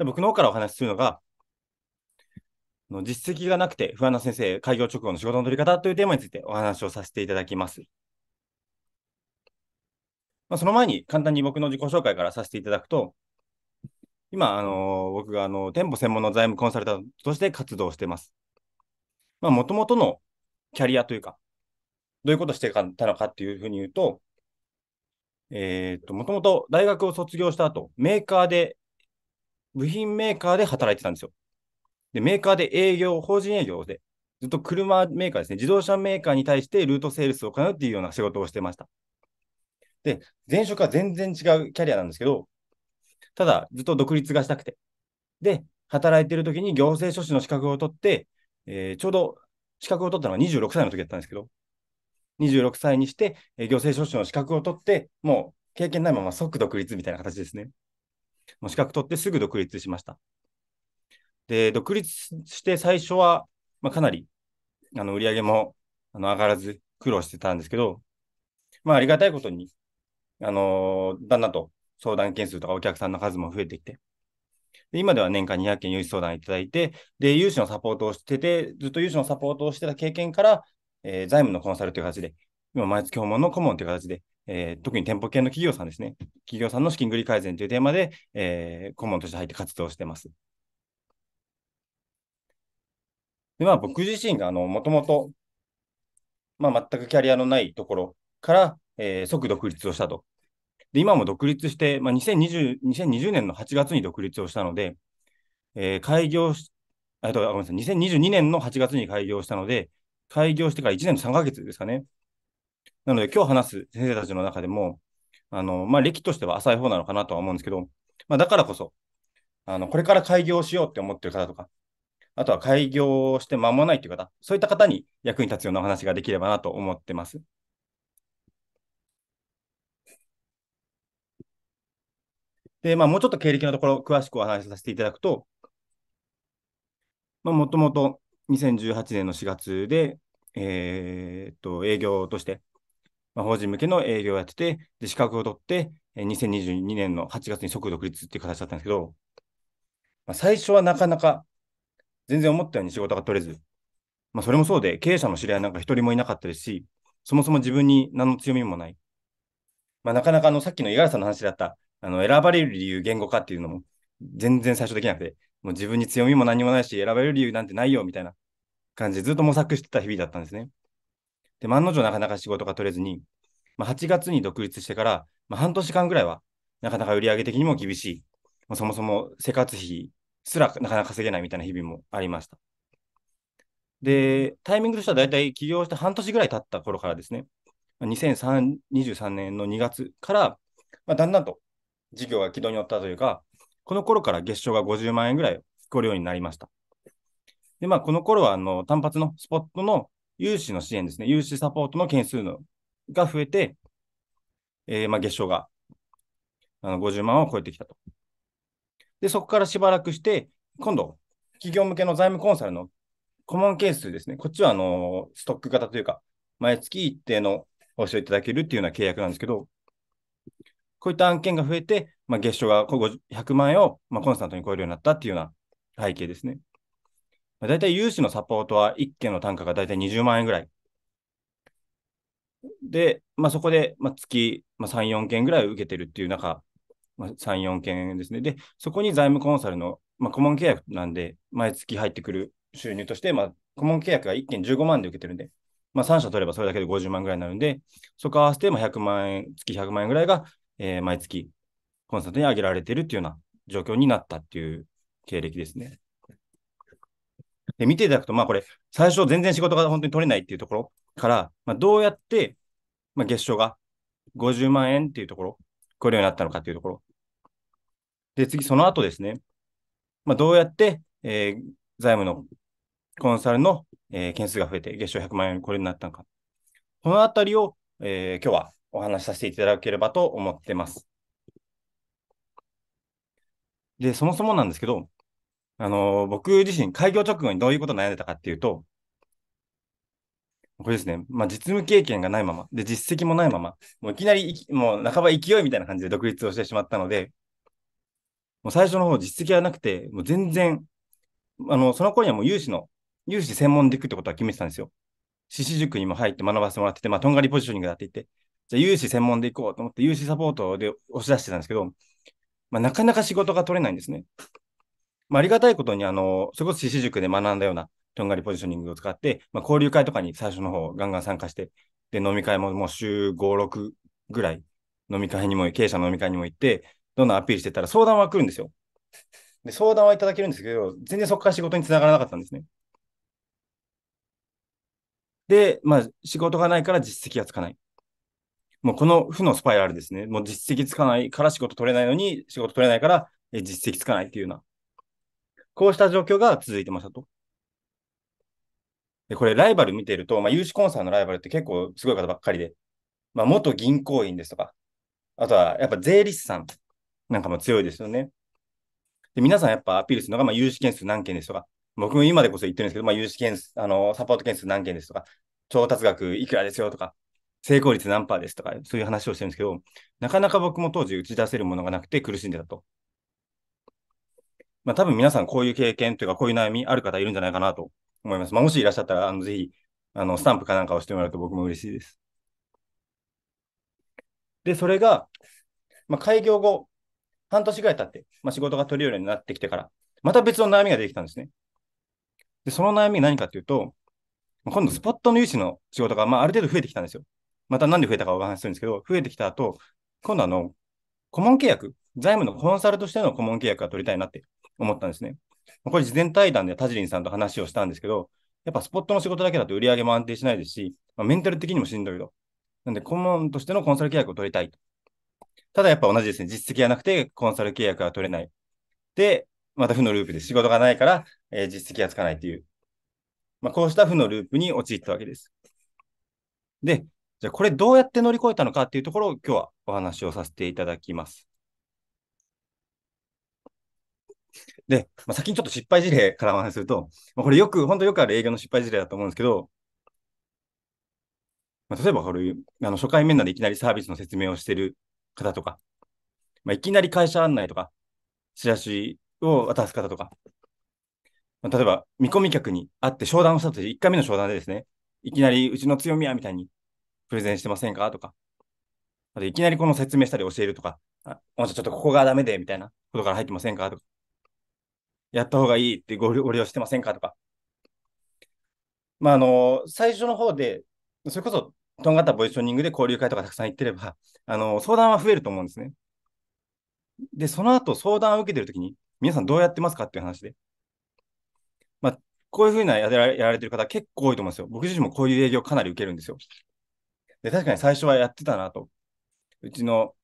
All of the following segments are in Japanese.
で僕の方からお話しするのが、の実績がなくて不安な先生、開業直後の仕事の取り方というテーマについてお話をさせていただきます。まあ、その前に簡単に僕の自己紹介からさせていただくと、今、あの僕があの店舗専門の財務コンサルタントとして活動しています。もともとのキャリアというか、どういうことをしてたのかっていうふうに言うと、えっ、ー、と、もともと大学を卒業した後、メーカーで部品メーカーで働いてたんですよ。で、メーカーで営業、法人営業で、ずっと車メーカーですね、自動車メーカーに対してルートセールスを行うっていうような仕事をしてました。で、前職は全然違うキャリアなんですけど、ただずっと独立がしたくて。で、働いてる時に行政書士の資格を取って、えー、ちょうど資格を取ったのが26歳の時だったんですけど、26歳にして、えー、行政書士の資格を取って、もう経験ないまま即独立みたいな形ですね。もう資格取ってすぐ独立しました。で、独立して最初は、まあ、かなり、あの、売り上げも、あの、上がらず苦労してたんですけど、まあ、ありがたいことに、あのー、だんだんと相談件数とかお客さんの数も増えてきて、で今では年間200件融資相談いただいて、で、融資のサポートをしてて、ずっと融資のサポートをしてた経験から、えー、財務のコンサルという形で、今、毎月訪問の顧問という形で、えー、特に店舗系の企業さんですね、企業さんの資金繰り改善というテーマで、えー、顧問として入って活動してます。で、まあ、僕自身が、あの、もともと、まあ、全くキャリアのないところから、えー、即独立をしたと。で、今も独立して、まあ、2020, 2020年の8月に独立をしたので、えー、開業し、あと、ごめんなさい、2022年の8月に開業したので、開業してから1年3ヶ月ですかね。なので、今日話す先生たちの中でも、あの、まあ、歴としては浅い方なのかなとは思うんですけど、まあ、だからこそ、あの、これから開業しようって思ってる方とか、あとは開業して間もないっていう方、そういった方に役に立つようなお話ができればなと思ってます。で、まあ、もうちょっと経歴のところ、詳しくお話しさせていただくと、まあ、もともと2018年の4月で、えー、っと、営業としてまあ、法人向けの営業をやってて、で、資格を取って、2022年の8月に即独立っていう形だったんですけど、まあ、最初はなかなか全然思ったように仕事が取れず、まあ、それもそうで、経営者の知り合いなんか一人もいなかったですし、そもそも自分に何の強みもない。まあ、なかなかあの、さっきの五十嵐さんの話だった、あの、選ばれる理由言語化っていうのも、全然最初できなくて、もう自分に強みも何もないし、選ばれる理由なんてないよ、みたいな感じでずっと模索してた日々だったんですね。で、万の定なかなか仕事が取れずに、まあ、8月に独立してから、まあ、半年間ぐらいは、なかなか売上的にも厳しい、まあ、そもそも生活費すらなかなか稼げないみたいな日々もありました。で、タイミングとしては大体起業して半年ぐらい経った頃からですね、2023年の2月から、まあ、だんだんと事業が軌道に乗ったというか、この頃から月賞が50万円ぐらいを引くようになりました。で、まあ、この頃は、あの、単発のスポットの融資の支援ですね、融資サポートの件数のが増えて、えー、まあ月賞があの50万を超えてきたと。で、そこからしばらくして、今度、企業向けの財務コンサルの顧問件数ですね、こっちはあのストック型というか、毎月一定の報酬をいただけるっていうような契約なんですけど、こういった案件が増えて、まあ、月賞が100万円を、まあ、コンスタントに超えるようになったっていうような背景ですね。まあ、たい融資のサポートは1件の単価が大体20万円ぐらい。で、まあ、そこで、まあ、月、まあ、3、4件ぐらい受けてるっていう中、まあ、3、4件ですね。で、そこに財務コンサルの、まあ、顧問契約なんで、毎月入ってくる収入として、まあ、顧問契約が1件15万で受けてるんで、まあ、3社取ればそれだけで50万ぐらいになるんで、そこ合わせてまあ100万円、月100万円ぐらいが、えー、毎月コンサルトに上げられてるっていうような状況になったっていう経歴ですね。で、見ていただくと、まあこれ、最初全然仕事が本当に取れないっていうところから、まあどうやって、まあ月賞が50万円っていうところ、超えるようになったのかっていうところ。で、次、その後ですね、まあどうやって、えー、財務のコンサルの、えー、件数が増えて、月賞100万円を超えるになったのか。このあたりを、えー、今日はお話しさせていただければと思ってます。で、そもそもなんですけど、あの、僕自身、開業直後にどういうこと悩んでたかっていうと、これですね、まあ、実務経験がないまま、で、実績もないまま、もういきなり、もう半ば勢いみたいな感じで独立をしてしまったので、もう最初の方、実績はなくて、もう全然、あの、その頃にはもう融資の、融資専門で行くってことは決めてたんですよ。獅子塾にも入って学ばせてもらってて、まあ、とんがりポジショニングだって言って、じゃあ融資専門で行こうと思って、融資サポートで押し出してたんですけど、まあ、なかなか仕事が取れないんですね。まあ、ありがたいことに、あの、それこそ獅子塾で学んだような、とんがりポジショニングを使って、まあ、交流会とかに最初の方、ガンガン参加して、で、飲み会ももう週5、6ぐらい、飲み会にも、経営者の飲み会にも行って、どんどんアピールしてたら相談は来るんですよ。で、相談はいただけるんですけど、全然そこから仕事につながらなかったんですね。で、まあ、仕事がないから実績がつかない。もうこの負のスパイラルですね。もう実績つかないから仕事取れないのに、仕事取れないから実績つかないっていうようなこうした状況が続いてましたと。で、これライバル見てると、まあ、融資コンサルのライバルって結構すごい方ばっかりで、まあ、元銀行員ですとか、あとはやっぱ税理士さんなんかも強いですよね。で、皆さんやっぱアピールするのが、まあ、融資件数何件ですとか、僕も今でこそ言ってるんですけど、まあ、融資件数、あの、サポート件数何件ですとか、調達額いくらですよとか、成功率何パーですとか、そういう話をしてるんですけど、なかなか僕も当時打ち出せるものがなくて苦しんでたと。まあ、多分皆さんこういう経験というか、こういう悩みある方いるんじゃないかなと思います。まあ、もしいらっしゃったら、あのぜひ、あの、スタンプかなんかをしてもらうと僕も嬉しいです。で、それが、まあ、開業後、半年ぐらい経って、まあ、仕事が取れるようになってきてから、また別の悩みができたんですね。で、その悩み何かっていうと、今度スポットの融資の仕事が、まあ、ある程度増えてきたんですよ。また何で増えたかお話しするんですけど、増えてきた後、今度あの、顧問契約、財務のコンサルとしての顧問契約が取りたいなって思ったんですね。これ事前対談でタジリンさんと話をしたんですけど、やっぱスポットの仕事だけだと売り上げも安定しないですし、まあ、メンタル的にもしんどいと。なんで、顧問としてのコンサル契約を取りたいと。ただやっぱ同じですね。実績がなくてコンサル契約が取れない。で、また負のループで仕事がないから、えー、実績がつかないという。まあ、こうした負のループに陥ったわけです。で、じゃあこれどうやって乗り越えたのかっていうところを今日はお話をさせていただきます。で、まあ、先にちょっと失敗事例からお話しすると、まあ、これよく、本当よくある営業の失敗事例だと思うんですけど、まあ、例えばこれ、あの初回面談でいきなりサービスの説明をしている方とか、まあ、いきなり会社案内とか、チラシを渡す方とか、まあ、例えば見込み客に会って商談をしたとき、1回目の商談でですね、いきなりうちの強みはみたいにプレゼンしてませんかとか、あといきなりこの説明したり教えるとか、あもうちょっとここがダメでみたいなことから入ってませんかとか、やった方がいいってごご利用してませんかとか。まあ、あの、最初の方で、それこそ、とんがったポジショニングで交流会とかたくさん行ってれば、あの、相談は増えると思うんですね。で、その後、相談を受けてるときに、皆さんどうやってますかっていう話で。まあ、こういうふうなやられてる方結構多いと思うんですよ。僕自身もこういう営業かなり受けるんですよ。で、確かに最初はやってたなと。うちの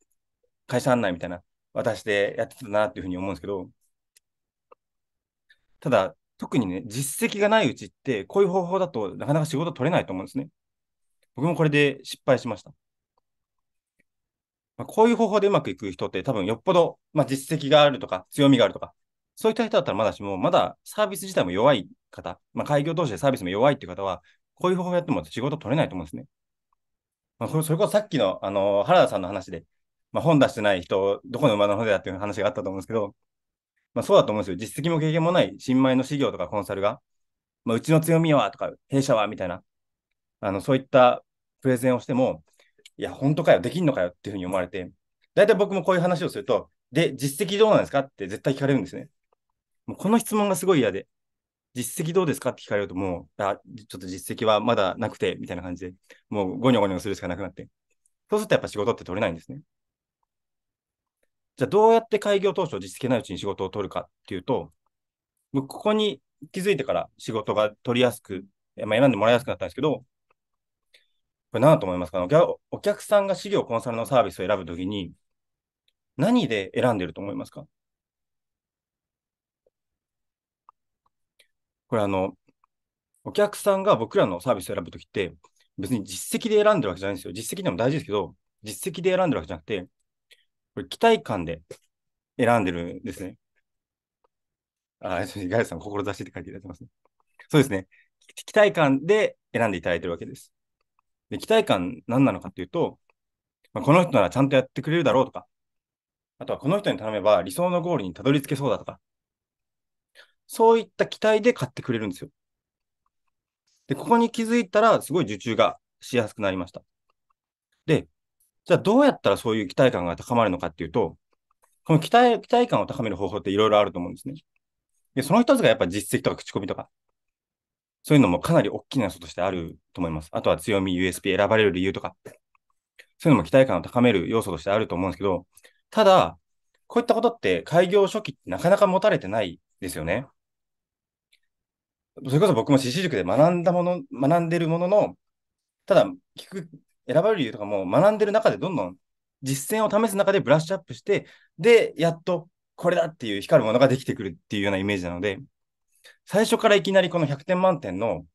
会社案内みたいな、渡してやってたなっていうふうに思うんですけど、ただ、特にね、実績がないうちって、こういう方法だとなかなか仕事取れないと思うんですね。僕もこれで失敗しました。まあ、こういう方法でうまくいく人って多分よっぽど、まあ、実績があるとか強みがあるとか、そういった人だったらまだしも、まだサービス自体も弱い方、まあ、開業同士でサービスも弱いっていう方は、こういう方法やっても仕事取れないと思うんですね。まあ、それこそさっきの、あのー、原田さんの話で、まあ、本出してない人、どこの馬の骨だっていう話があったと思うんですけど、まあ、そうだと思うんですよ。実績も経験もない新米の事業とかコンサルが、まあ、うちの強みはとか、弊社はみたいな、あのそういったプレゼンをしても、いや、本当かよ、できんのかよっていうふうに思われて、大体僕もこういう話をすると、で、実績どうなんですかって絶対聞かれるんですね。もうこの質問がすごい嫌で、実績どうですかって聞かれると、もう、あ、ちょっと実績はまだなくて、みたいな感じで、もうゴニョゴニョするしかなくなって。そうするとやっぱ仕事って取れないんですね。じゃあどうやって開業当初実績ないうちに仕事を取るかっていうと、僕ここに気づいてから仕事が取りやすく、まあ、選んでもらいやすくなったんですけど、これ何だと思いますかお客さんが資料コンサルのサービスを選ぶときに、何で選んでると思いますかこれあの、お客さんが僕らのサービスを選ぶときって、別に実績で選んでるわけじゃないんですよ。実績でも大事ですけど、実績で選んでるわけじゃなくて、これ期待感で選んでるんですね。あ、ガイさん、志って書いていただいてますね。そうですね。期待感で選んでいただいてるわけです。で期待感何なのかっていうと、まあ、この人ならちゃんとやってくれるだろうとか、あとはこの人に頼めば理想のゴールにたどり着けそうだとか、そういった期待で買ってくれるんですよ。で、ここに気づいたら、すごい受注がしやすくなりました。で、じゃあどうやったらそういう期待感が高まるのかっていうと、この期待期待感を高める方法っていろいろあると思うんですね。で、その一つがやっぱ実績とか口コミとか、そういうのもかなり大きな要素としてあると思います。あとは強み、USP、選ばれる理由とか、そういうのも期待感を高める要素としてあると思うんですけど、ただ、こういったことって開業初期ってなかなか持たれてないですよね。それこそ僕も獅子塾で学んだもの、学んでるものの、ただ、聞く選ばれる理由とかも学んでる中でどんどん実践を試す中でブラッシュアップして、で、やっとこれだっていう光るものができてくるっていうようなイメージなので、最初からいきなりこの100点満点の、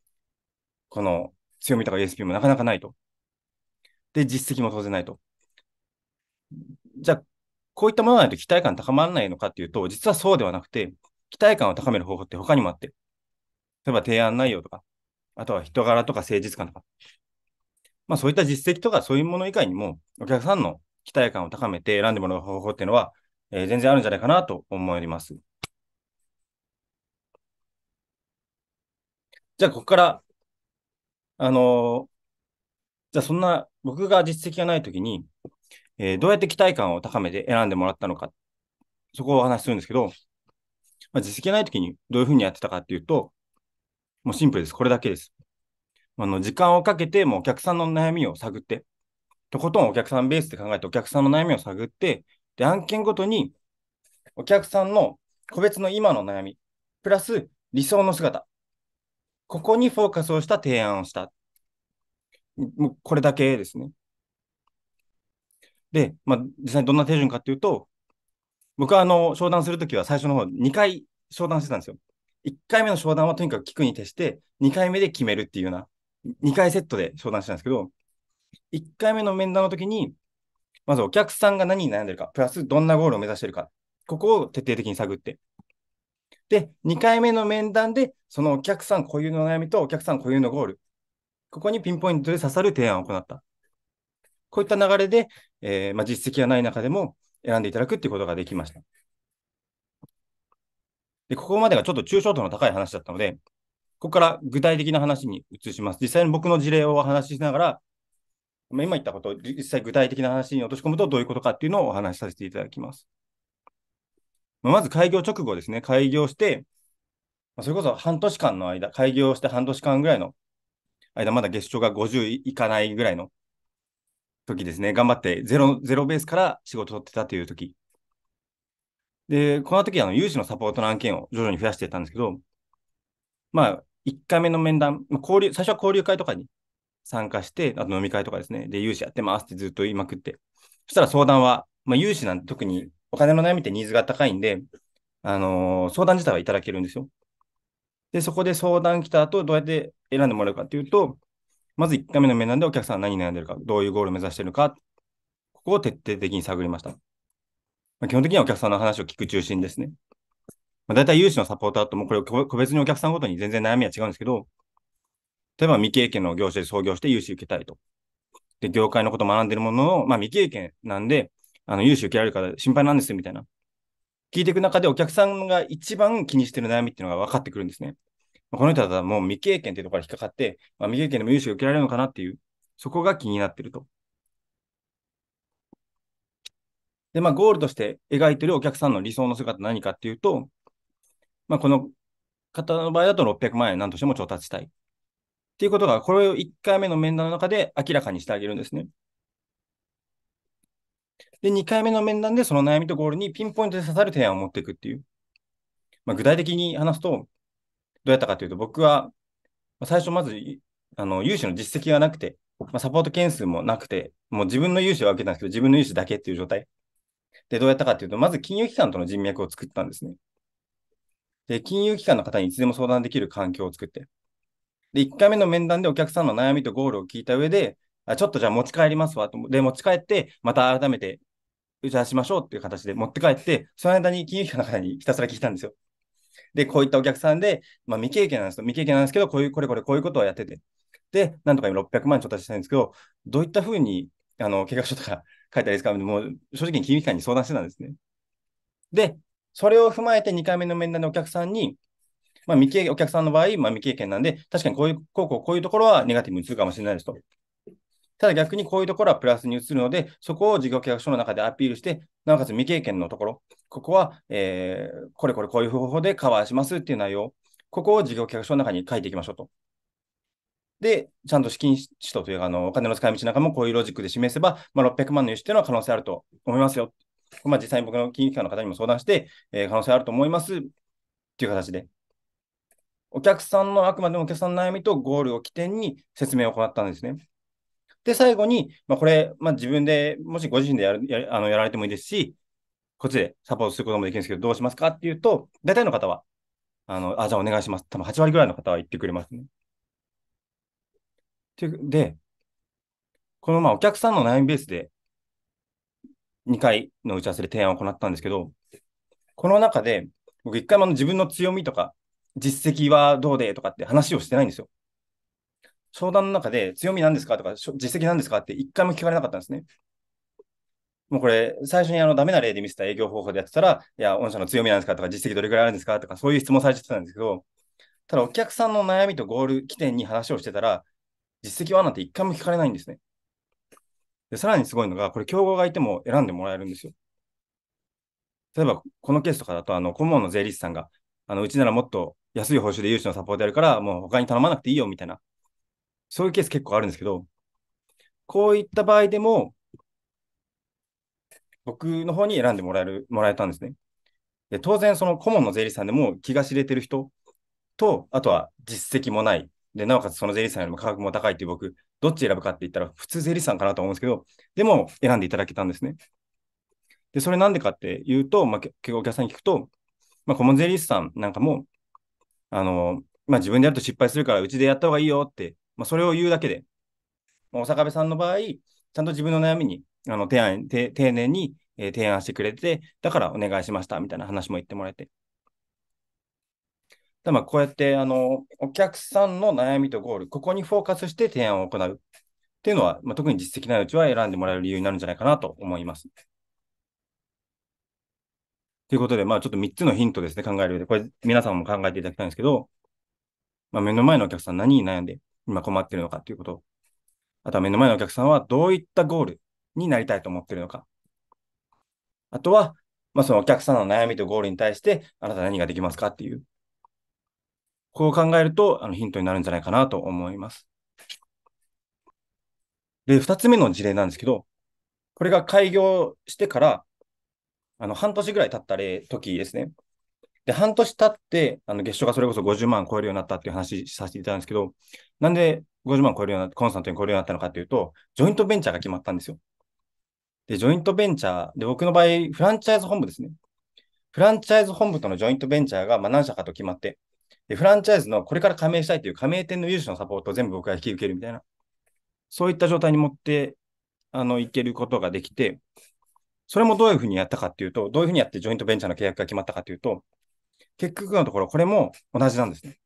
この強みとか USP もなかなかないと。で、実績も当然ないと。じゃあ、こういったものないと期待感高まらないのかっていうと、実はそうではなくて、期待感を高める方法って他にもあって、例えば提案内容とか、あとは人柄とか誠実感とか、まあ、そういった実績とかそういうもの以外にも、お客さんの期待感を高めて選んでもらう方法っていうのは、えー、全然あるんじゃないかなと思います。じゃあ、ここから、あのー、じゃあ、そんな僕が実績がないときに、えー、どうやって期待感を高めて選んでもらったのか、そこをお話しするんですけど、まあ、実績がないときにどういうふうにやってたかっていうと、もうシンプルです。これだけです。あの、時間をかけて、もうお客さんの悩みを探って、とことんお客さんベースで考えて、お客さんの悩みを探って、で、案件ごとに、お客さんの個別の今の悩み、プラス理想の姿、ここにフォーカスをした提案をした。もうこれだけですね。で、まあ、実際にどんな手順かっていうと、僕はあの商談するときは最初の方2回商談してたんですよ。1回目の商談はとにかく聞くに徹して、2回目で決めるっていうような2回セットで商談したんですけど、1回目の面談の時に、まずお客さんが何に悩んでるか、プラスどんなゴールを目指してるか、ここを徹底的に探って。で、2回目の面談で、そのお客さん固有の悩みとお客さん固有のゴール、ここにピンポイントで刺さる提案を行った。こういった流れで、えー、まあ、実績がない中でも選んでいただくっていうことができました。で、ここまでがちょっと抽象度の高い話だったので、ここから具体的な話に移します。実際に僕の事例をお話ししながら、今言ったことを実際具体的な話に落とし込むとどういうことかっていうのをお話しさせていただきます。まず開業直後ですね。開業して、それこそ半年間の間、開業して半年間ぐらいの間、まだ月賞が50いかないぐらいの時ですね。頑張ってゼロ、ゼロベースから仕事取ってたという時。で、この時、あの、融資のサポートの案件を徐々に増やしていったんですけど、まあ、1回目の面談、交流、最初は交流会とかに参加して、あと飲み会とかですね、で、融資やってますってずっと言いまくって、そしたら相談は、まあ、融資なんて特にお金の悩みってニーズが高いんで、あのー、相談自体はいただけるんですよ。で、そこで相談来た後、どうやって選んでもらうかっていうと、まず1回目の面談でお客さんは何悩んでるか、どういうゴールを目指してるか、ここを徹底的に探りました。まあ、基本的にはお客さんの話を聞く中心ですね。まあ、大体有志のサポーターとも、これ個別にお客さんごとに全然悩みは違うんですけど、例えば未経験の業種で創業して融資受けたいと。で、業界のこと学んでるものの、まあ未経験なんで、あの、融資受けられるから心配なんですよ、みたいな。聞いていく中でお客さんが一番気にしてる悩みっていうのが分かってくるんですね。この人はもう未経験っていうところか引っかかって、まあ、未経験でも融資受けられるのかなっていう、そこが気になってると。で、まあ、ゴールとして描いてるお客さんの理想の姿何かっていうと、まあ、この方の場合だと600万円なんとしても調達したい。っていうことが、これを1回目の面談の中で明らかにしてあげるんですね。で、2回目の面談でその悩みとゴールにピンポイントで刺さる提案を持っていくっていう。まあ、具体的に話すと、どうやったかというと、僕は、最初まず、あの、融資の実績がなくて、まあ、サポート件数もなくて、もう自分の融資は受けたんですけど、自分の融資だけっていう状態。で、どうやったかというと、まず金融機関との人脈を作ったんですね。で、金融機関の方にいつでも相談できる環境を作って。で、1回目の面談でお客さんの悩みとゴールを聞いた上で、あちょっとじゃあ持ち帰りますわと。で、持ち帰って、また改めて打ち合わせしましょうっていう形で持って帰って、その間に金融機関の方にひたすら聞いたんですよ。で、こういったお客さんで、まあ、未経験なんですけど、未経験なんですけど、こういう、これこれこういうことをやってて。で、なんとか今600万円っとしたいんですけど、どういったふうに、あの、計画書とか書いたらいいですかもう、正直に金融機関に相談してたんですね。で、それを踏まえて2回目の面談でお客さんに、まあ、未経お客さんの場合、まあ、未経験なんで、確かにこういう、こうこう、こういうところはネガティブに移るかもしれないですと。ただ逆にこういうところはプラスに移るので、そこを事業企画書の中でアピールして、なおかつ未経験のところ、ここは、えー、これこれこういう方法でカバーしますっていう内容、ここを事業企画書の中に書いていきましょうと。で、ちゃんと資金使途というか、あの、お金の使い道なんかもこういうロジックで示せば、まあ、600万の融資っていうのは可能性あると思いますよっまあ、実際に僕の金融機関の方にも相談して、えー、可能性あると思いますっていう形で、お客さんの、あくまでもお客さんの悩みとゴールを起点に説明を行ったんですね。で、最後に、まあ、これ、まあ、自分で、もしご自身でやるやあのやられてもいいですし、こっちでサポートすることもできるんですけど、どうしますかっていうと、大体の方は、あの、あ、じゃあお願いします。多分8割ぐらいの方は言ってくれますね。で、このまあお客さんの悩みベースで2回の打ち合わせで提案を行ったんですけど、この中で、僕一回も自分の強みとか、実績はどうでとかって話をしてないんですよ。商談の中で強みなんですかとか、実績なんですかって一回も聞かれなかったんですね。もうこれ、最初にあのダメな例で見せた営業方法でやってたら、いや、御社の強みなんですかとか、実績どれくらいあるんですかとか、そういう質問されてたんですけど、ただお客さんの悩みとゴール起点に話をしてたら、実績はなんて一回も聞かれないんですね。で、さらにすごいのが、これ、競合がいても選んでもらえるんですよ。例えば、このケースとかだと、あの、顧問の税理士さんが、あの、うちならもっと安い報酬で融資のサポートやるから、もう他に頼まなくていいよ、みたいな。そういうケース結構あるんですけど、こういった場合でも、僕の方に選んでもらえる、もらえたんですね。で、当然、その顧問の税理士さんでも気が知れてる人と、あとは実績もない。で、なおかつその税理士さんよりも価格も高いっていう僕、どっち選ぶかって言ったら、普通税理士さんかなと思うんですけど、でも選んでいただけたんですね。で、それなんでかっていうと、まあ、結構お客さんに聞くと、まあ、顧税理士さんなんかも、あの、まあ、自分でやると失敗するから、うちでやった方がいいよって、まあ、それを言うだけで、まあ、お坂部さんの場合、ちゃんと自分の悩みに、あの、提案、丁寧に、えー、提案してくれて、だからお願いしました、みたいな話も言ってもらえて、でまこうやってあのお客さんの悩みとゴール、ここにフォーカスして提案を行うっていうのは、まあ、特に実績ないうちは選んでもらえる理由になるんじゃないかなと思います。ということで、まあ、ちょっと3つのヒントですね、考える上で、これ、皆さんも考えていただきたいんですけど、まあ、目の前のお客さん、何に悩んで今困ってるのかということ、あとは目の前のお客さんはどういったゴールになりたいと思ってるのか、あとは、まあ、そのお客さんの悩みとゴールに対して、あなた何ができますかっていうこう考えると、あのヒントになるんじゃないかなと思います。で、二つ目の事例なんですけど、これが開業してから、あの、半年ぐらい経った例、時ですね。で、半年経って、あの、月賞がそれこそ50万超えるようになったっていう話させていただいたんですけど、なんで50万超えるような、コンスタントに超えるようになったのかっていうと、ジョイントベンチャーが決まったんですよ。で、ジョイントベンチャー、で、僕の場合、フランチャイズ本部ですね。フランチャイズ本部とのジョイントベンチャーが、まあ、何社かと決まって、で、フランチャイズのこれから加盟したいという加盟店の融資のサポートを全部僕が引き受けるみたいな、そういった状態に持って、あの、いけることができて、それもどういうふうにやったかっていうと、どういうふうにやってジョイントベンチャーの契約が決まったかというと、結局のところ、これも同じなんですね。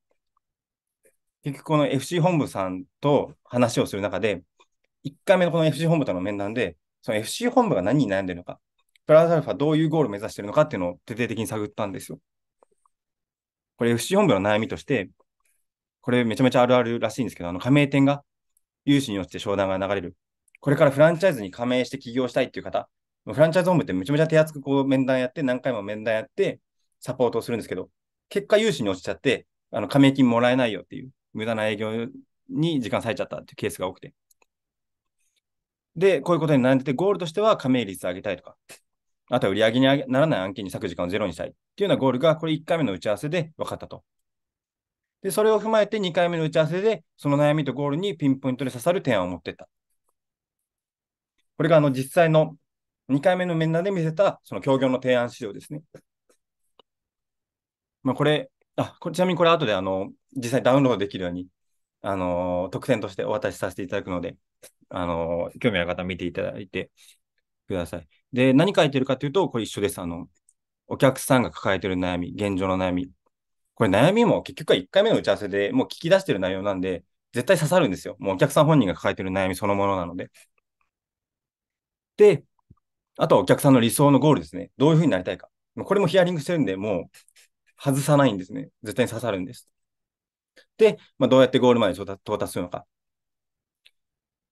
結局、この FC 本部さんと話をする中で、1回目のこの FC 本部との面談で、その FC 本部が何に悩んでるのか、プラスアルファどういうゴールを目指してるのかっていうのを徹底的に探ったんですよ。これ FC 本部の悩みとして、これめちゃめちゃあるあるらしいんですけど、あの加盟店が融資によって商談が流れる。これからフランチャイズに加盟して起業したいっていう方、フランチャイズ本部ってめちゃめちゃ手厚くこう面談やって、何回も面談やって、サポートをするんですけど、結果融資に落ちちゃって、あの加盟金もらえないよっていう、無駄な営業に時間割いちゃったっていうケースが多くて。で、こういうことに悩んでて、ゴールとしては加盟率上げたいとか、あとは売上にならない案件に割く時間をゼロにしたいっていうようなゴールが、これ1回目の打ち合わせで分かったと。で、それを踏まえて2回目の打ち合わせで、その悩みとゴールにピンポイントで刺さる提案を持ってった。これがあの実際の2回目の面談で見せた、その協業の提案資料ですね。まあ、これ、あこれちなみにこれ後であの実際ダウンロードできるように、あの特典としてお渡しさせていただくので、あの興味ある方見ていただいてください。で、何書いてるかというと、これ一緒です。あの、お客さんが抱えてる悩み、現状の悩み。これ悩みも結局は1回目の打ち合わせでもう聞き出してる内容なんで、絶対刺さるんですよ。もうお客さん本人が抱えてる悩みそのものなので。で、あとはお客さんの理想のゴールですね。どういうふうになりたいか。これもヒアリングしてるんで、もう外さないんですね。絶対に刺さるんです。で、まあ、どうやってゴールまで到達するのか。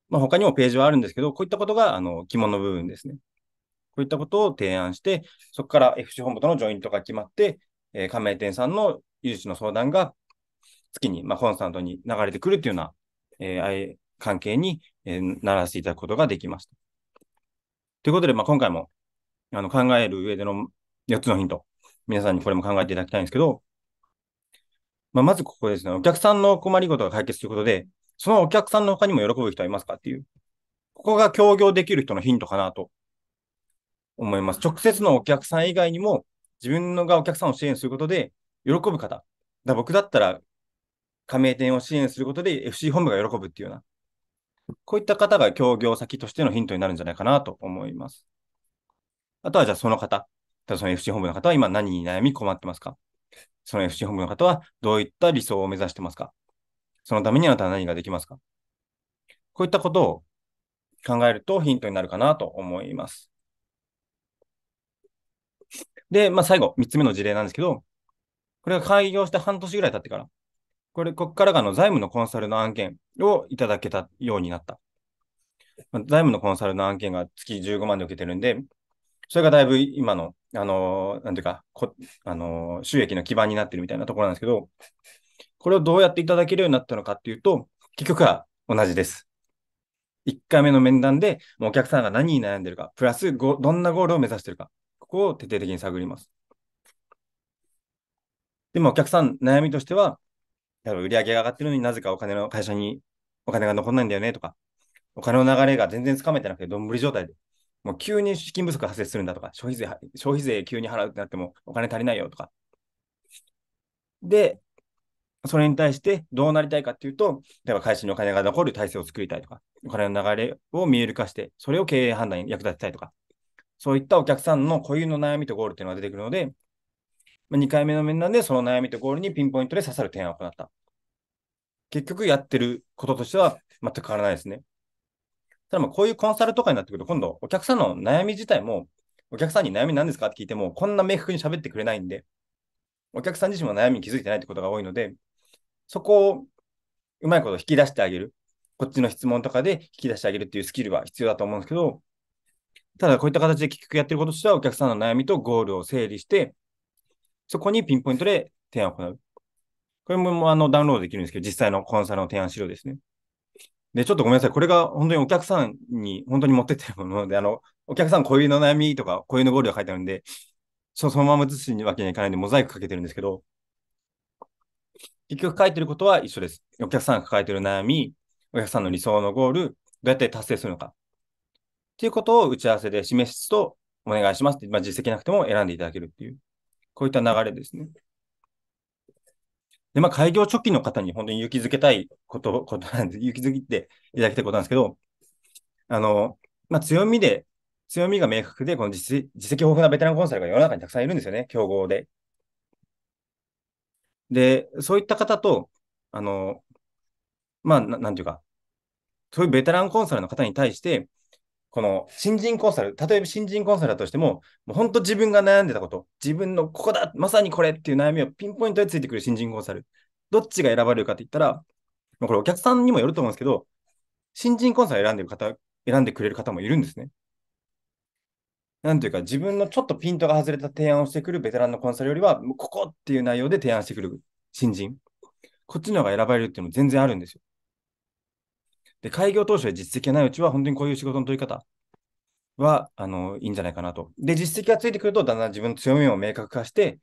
まあ、他にもページはあるんですけど、こういったことがあの肝の部分ですね。こういったことを提案して、そこから FC 本部とのジョイントが決まって、えー、加盟店さんの融資の相談が月に、まあ、コンスタントに流れてくるというような、えー、関係に、えー、ならせていただくことができました。ということで、まあ、今回もあの考える上での4つのヒント、皆さんにこれも考えていただきたいんですけど、まあ、まずここですね、お客さんの困りごとが解決ということで、そのお客さんの他にも喜ぶ人はいますかっていう、ここが協業できる人のヒントかなと思います。直接のお客さん以外にも、自分のがお客さんを支援することで、喜ぶ方。だ僕だったら、加盟店を支援することで FC 本部が喜ぶっていうような、こういった方が協業先としてのヒントになるんじゃないかなと思います。あとはじゃあその方、その FC 本部の方は今何に悩み困ってますかその FC 本部の方はどういった理想を目指してますかそのためにあなたは何ができますかこういったことを考えるとヒントになるかなと思います。で、まあ、最後、3つ目の事例なんですけど、これが開業して半年ぐらい経ってから、これ、こっからがの財務のコンサルの案件をいただけたようになった。まあ、財務のコンサルの案件が月15万で受けてるんで、それがだいぶ今の、あのー、なんていうか、こあのー、収益の基盤になってるみたいなところなんですけど、これをどうやっていただけるようになったのかっていうと、結局は同じです。1回目の面談で、もうお客さんが何に悩んでるか、プラスどんなゴールを目指してるか。こを徹底的に探ります。でもお客さん悩みとしては、例えば売り上げが上がってるのになぜかお金の会社にお金が残んないんだよねとか、お金の流れが全然つかめてなくて、どんぶり状態で、もう急に資金不足発生するんだとか、消費税、消費税急に払うってなってもお金足りないよとか。で、それに対してどうなりたいかっていうと、例えば会社にお金が残る体制を作りたいとか、お金の流れを見える化して、それを経営判断に役立てたいとか、そういったお客さんの固有の悩みとゴールっていうのが出てくるので、まあ、2回目の面談でその悩みとゴールにピンポイントで刺さる提案を行った。結局やってることとしては全く変わらないですね。ただまあこういうコンサルとかになってくると、今度お客さんの悩み自体も、お客さんに悩み何ですかって聞いても、こんな明確に喋ってくれないんで、お客さん自身も悩みに気づいてないってことが多いので、そこをうまいこと引き出してあげる。こっちの質問とかで引き出してあげるっていうスキルは必要だと思うんですけど、ただこういった形で結局やってることとしては、お客さんの悩みとゴールを整理して、そこにピンポイントで提案を行う。これもあのダウンロードできるんですけど、実際のコンサルの提案資料ですね。で、ちょっとごめんなさい。これが本当にお客さんに本当に持ってってるもので、あの、お客さん固有の悩みとか固有のゴールが書いてあるんで、そのまま写すわけにはいかないんで、モザイクかけてるんですけど、結局書いてることは一緒です。お客さんが抱えてる悩み、お客さんの理想のゴール、どうやって達成するのか。っていうことを打ち合わせで示すと、お願いしますって、まあ、実績なくても選んでいただけるっていう、こういった流れですね。で、まあ、開業初期の方に本当に勇気づけたいこと、ことなんで、勇気づけていただきたいことなんですけど、あの、まあ、強みで、強みが明確で、この実実績豊富なベテランコンサルが世の中にたくさんいるんですよね、競合で。で、そういった方と、あの、まあ、なんていうか、そういうベテランコンサルの方に対して、この新人コンサル、例えば新人コンサルだとしても、もう本当自分が悩んでたこと、自分のここだ、まさにこれっていう悩みをピンポイントでついてくる新人コンサル、どっちが選ばれるかって言ったら、これお客さんにもよると思うんですけど、新人コンサル選んでる方、選んでくれる方もいるんですね。なんていうか、自分のちょっとピントが外れた提案をしてくるベテランのコンサルよりは、ここっていう内容で提案してくる新人。こっちの方が選ばれるっていうのも全然あるんですよ。で、開業当初で実績がないうちは、本当にこういう仕事の取り方は、あの、いいんじゃないかなと。で、実績がついてくると、だんだん自分の強みを明確化して、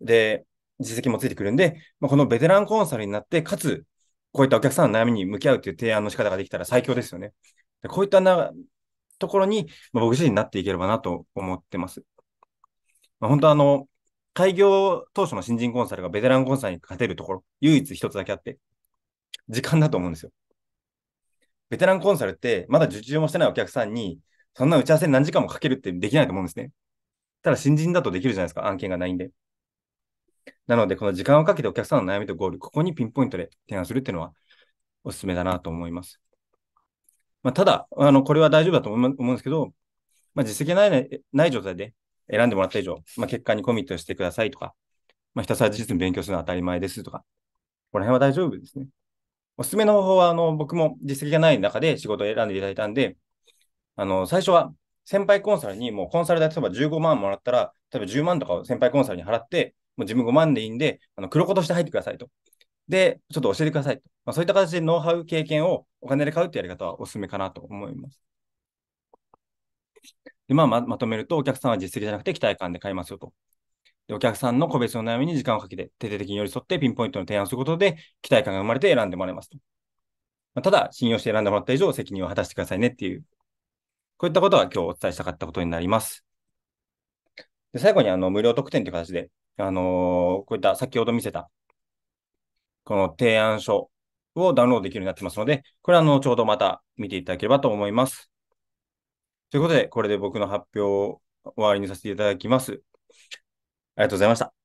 で、実績もついてくるんで、まあ、このベテランコンサルになって、かつ、こういったお客さんの悩みに向き合うという提案の仕方ができたら最強ですよね。でこういったなところに、まあ、僕自身になっていければなと思ってます。まあ、本当あの、開業当初の新人コンサルがベテランコンサルに勝てるところ、唯一一つだけあって、時間だと思うんですよ。ベテランコンサルって、まだ受注もしてないお客さんに、そんな打ち合わせに何時間もかけるってできないと思うんですね。ただ新人だとできるじゃないですか、案件がないんで。なので、この時間をかけてお客さんの悩みとゴール、ここにピンポイントで提案するっていうのはおすすめだなと思います。まあ、ただ、あの、これは大丈夫だと思うんですけど、まあ、実績がないない状態で選んでもらった以上、まあ、結果にコミットしてくださいとか、まあ、ひたすら実務勉強するのは当たり前ですとか、この辺は大丈夫ですね。おすすめの方は、あの、僕も実績がない中で仕事を選んでいただいたんで、あの、最初は先輩コンサルにもうコンサルで例えば15万もらったら、例えば10万とかを先輩コンサルに払って、もう自分5万でいいんで、あの黒子として入ってくださいと。で、ちょっと教えてくださいと。まあ、そういった形でノウハウ、経験をお金で買うってやり方はおすすめかなと思います。で、まあ、ままとめると、お客さんは実績じゃなくて期待感で買いますよと。でお客さんの個別の悩みに時間をかけて、徹底的に寄り添ってピンポイントの提案をすることで、期待感が生まれて選んでもらえますと。まあ、ただ、信用して選んでもらった以上、責任を果たしてくださいねっていう、こういったことは今日お伝えしたかったことになります。で最後にあの無料特典という形で、あのー、こういった先ほど見せた、この提案書をダウンロードできるようになってますので、これはあの、ちょうどまた見ていただければと思います。ということで、これで僕の発表を終わりにさせていただきます。ありがとうございました。